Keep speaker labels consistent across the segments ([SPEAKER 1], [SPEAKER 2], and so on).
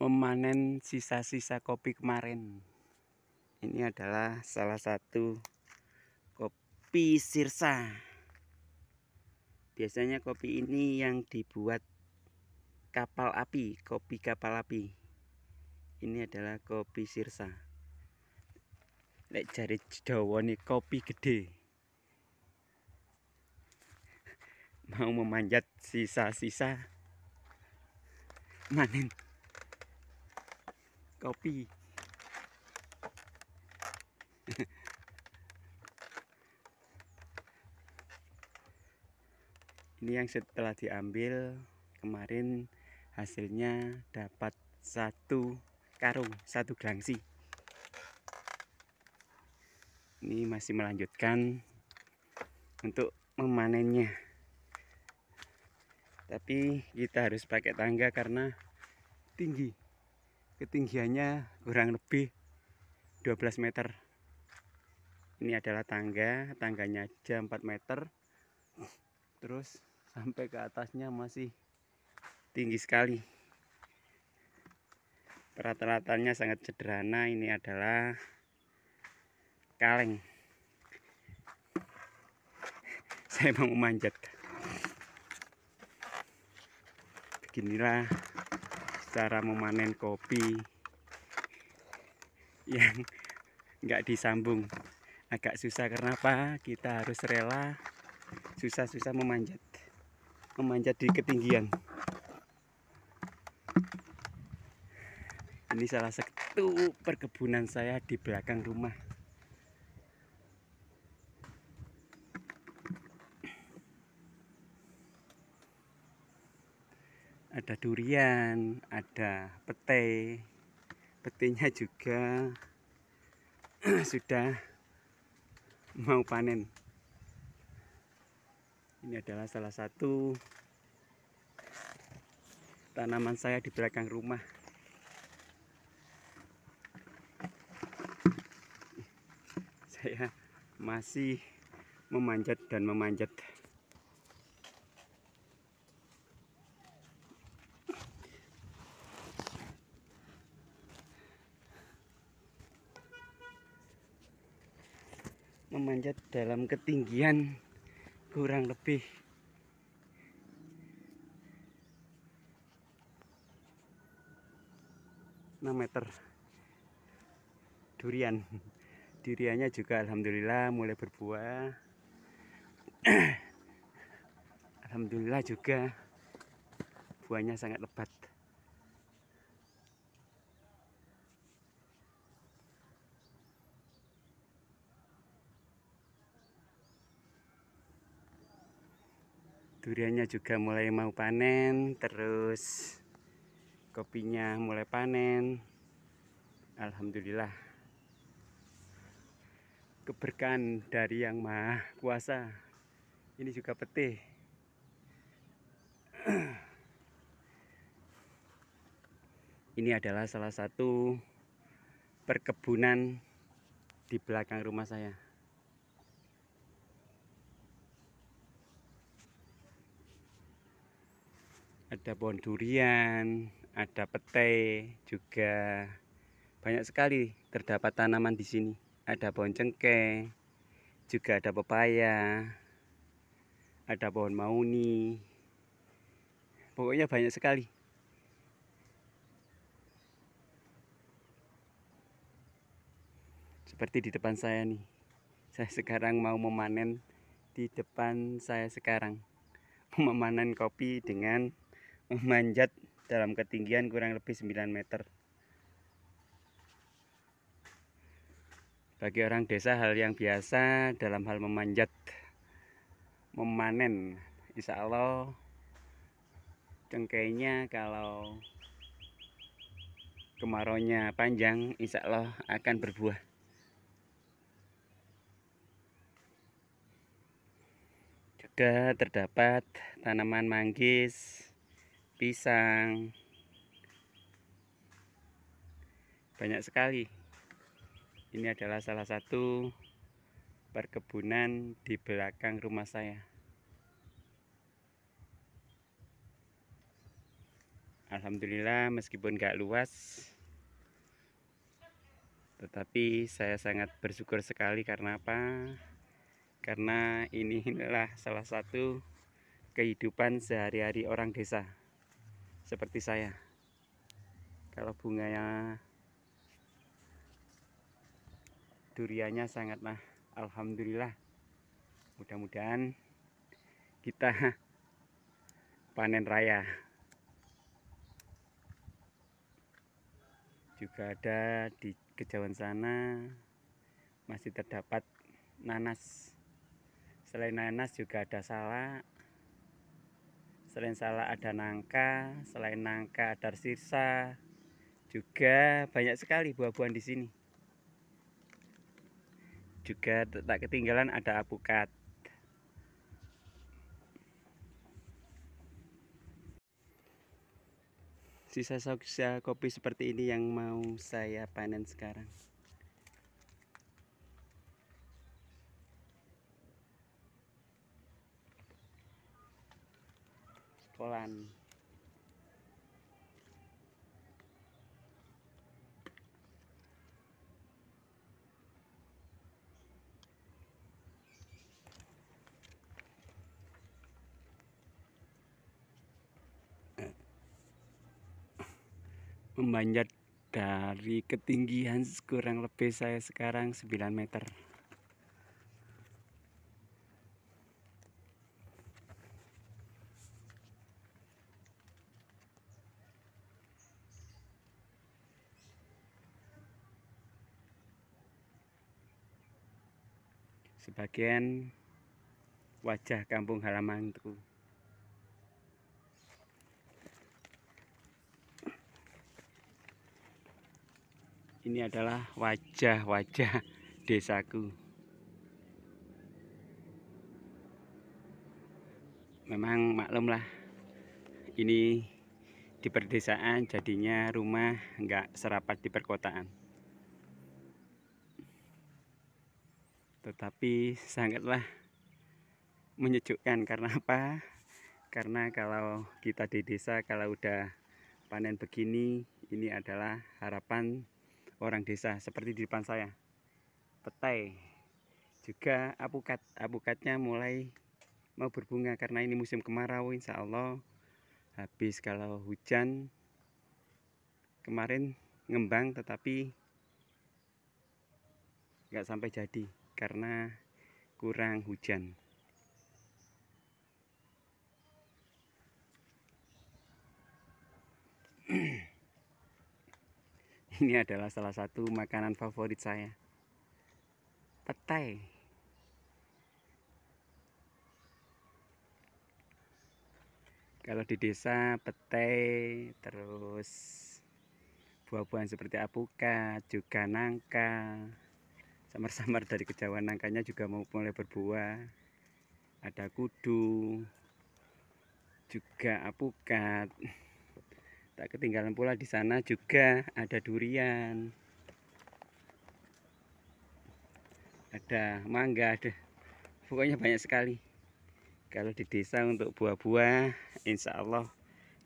[SPEAKER 1] memanen sisa-sisa kopi kemarin ini adalah salah satu kopi sirsa biasanya kopi ini yang dibuat kapal api kopi kapal api ini adalah kopi sirsa lek jari Jawa nih kopi gede mau memanjat sisa-sisa manen kopi ini yang setelah diambil kemarin hasilnya dapat satu karung satu gelangsi ini masih melanjutkan untuk memanennya tapi kita harus pakai tangga karena tinggi ketinggiannya kurang lebih 12 meter ini adalah tangga tangganya aja 4 meter terus sampai ke atasnya masih tinggi sekali peralatannya sangat sederhana ini adalah kaleng saya mau memanjat beginilah cara memanen kopi yang nggak disambung agak susah karena apa kita harus rela susah-susah memanjat memanjat di ketinggian ini salah satu perkebunan saya di belakang rumah ada durian ada pete petenya juga sudah mau panen ini adalah salah satu tanaman saya di belakang rumah saya masih memanjat dan memanjat memanjat dalam ketinggian kurang lebih enam meter durian duriannya juga Alhamdulillah mulai berbuah Alhamdulillah juga buahnya sangat lebat duriannya juga mulai mau panen terus kopinya mulai panen Alhamdulillah keberkahan dari yang maha kuasa ini juga peti ini adalah salah satu perkebunan di belakang rumah saya ada pohon durian ada petai juga banyak sekali terdapat tanaman di sini ada pohon cengkeh juga ada pepaya ada pohon mauni pokoknya banyak sekali seperti di depan saya nih saya sekarang mau memanen di depan saya sekarang memanen kopi dengan memanjat dalam ketinggian kurang lebih 9 meter. Bagi orang desa hal yang biasa dalam hal memanjat, memanen. Insya Allah cengkehnya kalau kemaraunya panjang insya Allah akan berbuah. Juga terdapat tanaman manggis, pisang banyak sekali ini adalah salah satu perkebunan di belakang rumah saya Alhamdulillah meskipun gak luas tetapi saya sangat bersyukur sekali karena apa karena inilah salah satu kehidupan sehari-hari orang desa seperti saya kalau bunganya duriannya sangatlah Alhamdulillah mudah-mudahan kita panen raya juga ada di kejauhan sana masih terdapat nanas selain nanas juga ada salak selain salah ada nangka selain nangka ada sirsa juga banyak sekali buah-buahan di sini juga tak ketinggalan ada apukat sisa sisa kopi seperti ini yang mau saya panen sekarang pelan-pelan memanjat dari ketinggian kurang lebih saya sekarang 9 meter bagian wajah kampung halaman itu. Ini adalah wajah-wajah desaku. Memang maklumlah ini di perdesaan jadinya rumah nggak serapat di perkotaan. tetapi sangatlah menyejukkan karena apa karena kalau kita di desa kalau udah panen begini ini adalah harapan orang desa seperti di depan saya petai juga apukat apukatnya mulai mau berbunga karena ini musim kemarau insya Allah habis kalau hujan kemarin ngembang tetapi nggak sampai jadi karena kurang hujan ini adalah salah satu makanan favorit saya petai kalau di desa petai terus buah-buahan seperti apukat juga nangka samar-samar dari kejauhan nangkanya juga mau mulai berbuah ada kudu juga apukat tak ketinggalan pula di sana juga ada durian ada mangga ada pokoknya banyak sekali kalau di desa untuk buah-buah insya Allah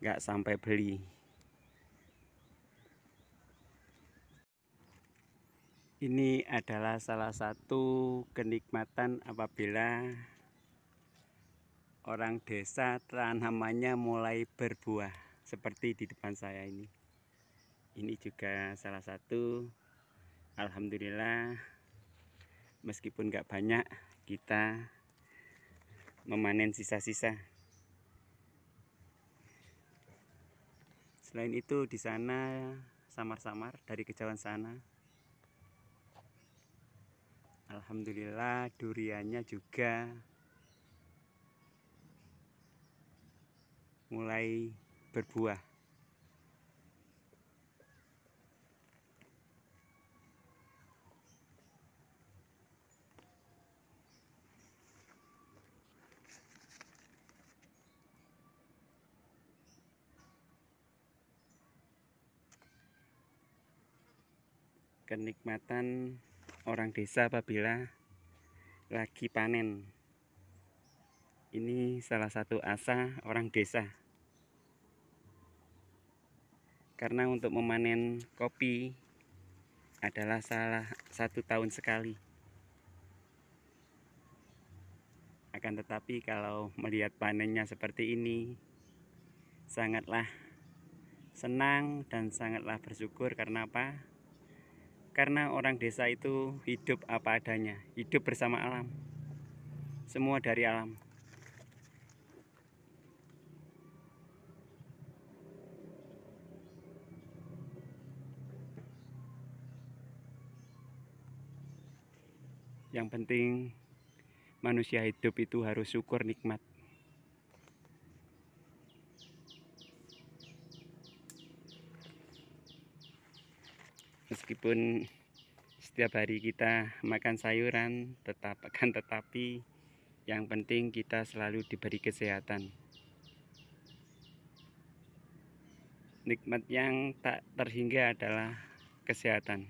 [SPEAKER 1] nggak sampai beli Ini adalah salah satu kenikmatan apabila orang desa tanamannya mulai berbuah seperti di depan saya ini. Ini juga salah satu alhamdulillah meskipun nggak banyak kita memanen sisa-sisa. Selain itu di sana samar-samar dari kejauhan sana Alhamdulillah duriannya juga mulai berbuah kenikmatan orang desa apabila lagi panen ini salah satu asa orang desa karena untuk memanen kopi adalah salah satu tahun sekali akan tetapi kalau melihat panennya seperti ini sangatlah senang dan sangatlah bersyukur karena apa? Karena orang desa itu hidup apa adanya, hidup bersama alam. Semua dari alam. Yang penting manusia hidup itu harus syukur nikmat. meskipun setiap hari kita makan sayuran tetap akan tetapi yang penting kita selalu diberi kesehatan nikmat yang tak terhingga adalah kesehatan